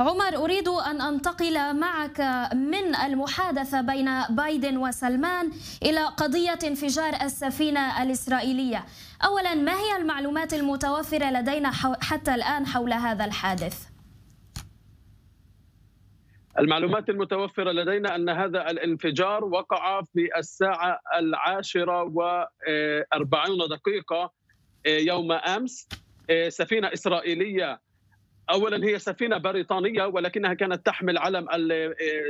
عمر أريد أن أنتقل معك من المحادثة بين بايدن وسلمان إلى قضية انفجار السفينة الإسرائيلية أولا ما هي المعلومات المتوفرة لدينا حتى الآن حول هذا الحادث؟ المعلومات المتوفرة لدينا أن هذا الانفجار وقع في الساعة العاشرة وأربعون دقيقة آه، يوم أمس آه، سفينة إسرائيلية اولا هي سفينه بريطانيه ولكنها كانت تحمل علم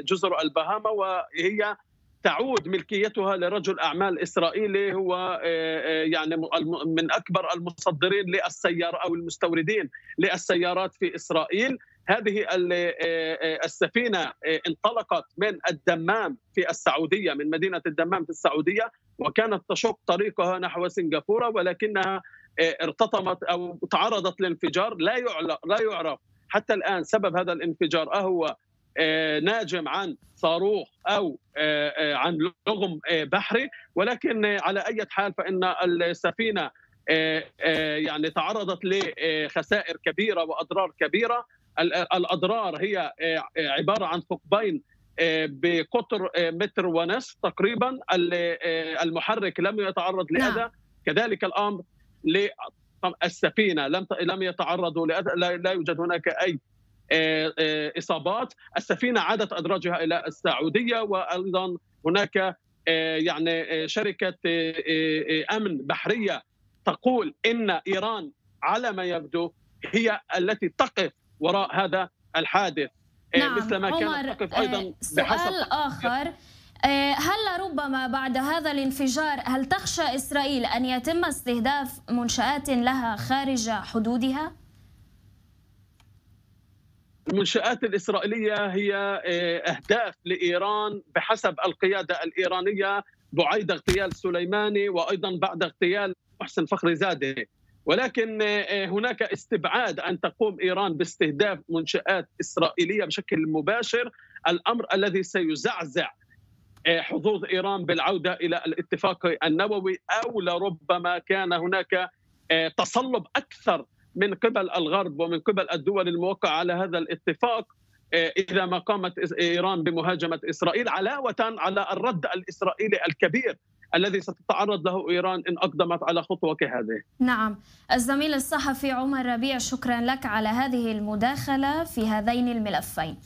جزر البهاما وهي تعود ملكيتها لرجل اعمال اسرائيلي هو آه، آه، يعني من اكبر المصدرين للسيار او المستوردين للسيارات في اسرائيل هذه آه، السفينه انطلقت من الدمام في السعوديه من مدينه الدمام في السعوديه وكانت تشق طريقها نحو سنغافوره ولكنها آه، ارتطمت او تعرضت لانفجار لا لا يعرف حتى الان سبب هذا الانفجار اهو آه، آه، ناجم عن صاروخ او عن لغم بحري ولكن على اي حال فان السفينه يعني تعرضت لخسائر كبيره واضرار كبيره الاضرار هي عباره عن ثقبين آه، بقطر آه، متر ونصف تقريبا آه، المحرك لم يتعرض لأذى نعم. كذلك الأمر للسفينة لم لم يتعرضوا لأذى لا يوجد هناك أي إصابات السفينة عادت أدراجها إلى السعودية وأيضا هناك يعني شركة أمن بحرية تقول إن إيران على ما يبدو هي التي تقف وراء هذا الحادث آه، نعم مثل ما كان آه، ايضا بحسب اخر آه، هل ربما بعد هذا الانفجار هل تخشى إسرائيل أن يتم استهداف منشآت لها خارج حدودها؟ المنشآت الإسرائيلية هي أهداف لإيران بحسب القيادة الإيرانية بعيد اغتيال سليماني وأيضا بعد اغتيال محسن فخري زاده ولكن آه، آه، هناك استبعاد ان تقوم ايران باستهداف منشات اسرائيليه بشكل مباشر الامر الذي سيزعزع آه، حظوظ ايران بالعوده الى الاتفاق النووي او لربما كان هناك تصلب اكثر من قبل الغرب ومن قبل الدول الموقعه على هذا الاتفاق اذا ما قامت ايران بمهاجمه اسرائيل علاوه على الرد الاسرائيلي الكبير الذي ستتعرض له إيران إن أقدمت على خطوة كهذه نعم الزميل الصحفي عمر ربيع شكرا لك على هذه المداخلة في هذين الملفين